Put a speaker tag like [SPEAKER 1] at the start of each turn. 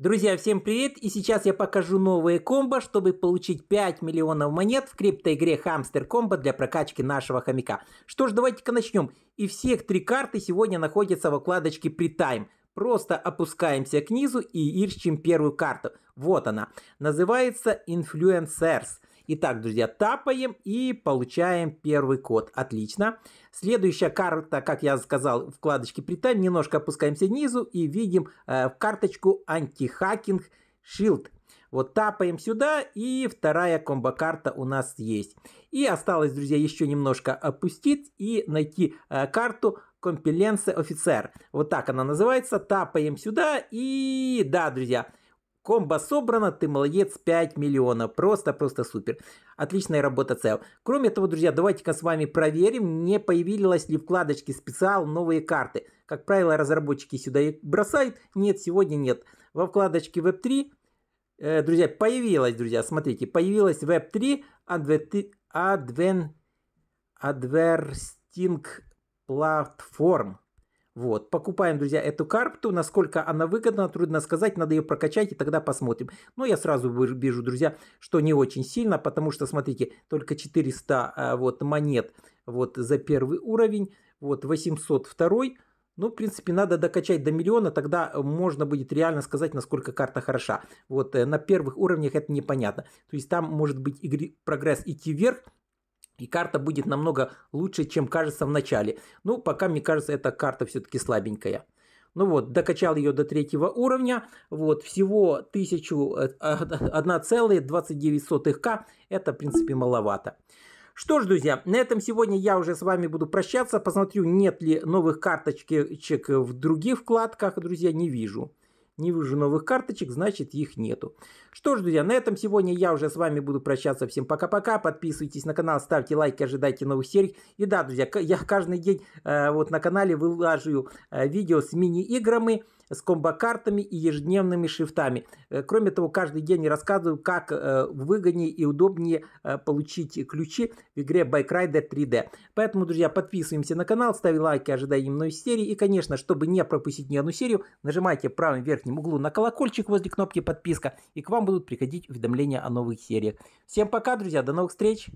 [SPEAKER 1] Друзья, всем привет! И сейчас я покажу новые комбо, чтобы получить 5 миллионов монет в криптоигре Хамстер Комбо для прокачки нашего хомяка. Что ж, давайте-ка начнем. И всех три карты сегодня находятся в окладочке Притайм. Просто опускаемся к низу и ищем первую карту. Вот она. Называется Influencers. Итак, друзья, тапаем и получаем первый код. Отлично. Следующая карта, как я сказал, вкладочки Притайм. Немножко опускаемся внизу и видим э, карточку антихакинг Shield. Вот тапаем сюда, и вторая комбо-карта у нас есть. И осталось, друзья, еще немножко опустить и найти э, карту Компиленсе Офицер. Вот так она называется. Тапаем сюда, и да, друзья, Комбо собрано, ты молодец, 5 миллионов. Просто-просто супер. Отличная работа цел. Кроме того, друзья, давайте-ка с вами проверим, не появилась ли вкладочки специал новые карты. Как правило, разработчики сюда их бросают. Нет, сегодня нет. Во вкладочке Web3, э, друзья, появилась, друзья, смотрите, появилась Web3 Advent, Advent, Adversting Platform. Вот, покупаем, друзья, эту карту. Насколько она выгодна, трудно сказать. Надо ее прокачать и тогда посмотрим. Но я сразу вижу, друзья, что не очень сильно, потому что, смотрите, только 400 э, вот, монет вот, за первый уровень. Вот 802. Ну, в принципе, надо докачать до миллиона, тогда можно будет реально сказать, насколько карта хороша. Вот э, на первых уровнях это непонятно. То есть там может быть игры, прогресс идти вверх, и карта будет намного лучше, чем кажется в начале. Ну, пока, мне кажется, эта карта все-таки слабенькая. Ну вот, докачал ее до третьего уровня. Вот, всего 1,29к. Э, Это, в принципе, маловато. Что ж, друзья, на этом сегодня я уже с вами буду прощаться. Посмотрю, нет ли новых карточек в других вкладках. Друзья, не вижу не вижу новых карточек, значит их нету. Что ж, друзья, на этом сегодня я уже с вами буду прощаться. Всем пока-пока. Подписывайтесь на канал, ставьте лайки, ожидайте новых серий. И да, друзья, я каждый день э, вот на канале выложу э, видео с мини-играми с комбо-картами и ежедневными шрифтами. Э, кроме того, каждый день я рассказываю, как э, выгоднее и удобнее э, получить ключи в игре Bike Rider 3D. Поэтому, друзья, подписываемся на канал, ставим лайки, ожидаем новой серии. И, конечно, чтобы не пропустить ни одну серию, нажимайте в правом верхнем углу на колокольчик возле кнопки подписка, и к вам будут приходить уведомления о новых сериях. Всем пока, друзья, до новых встреч!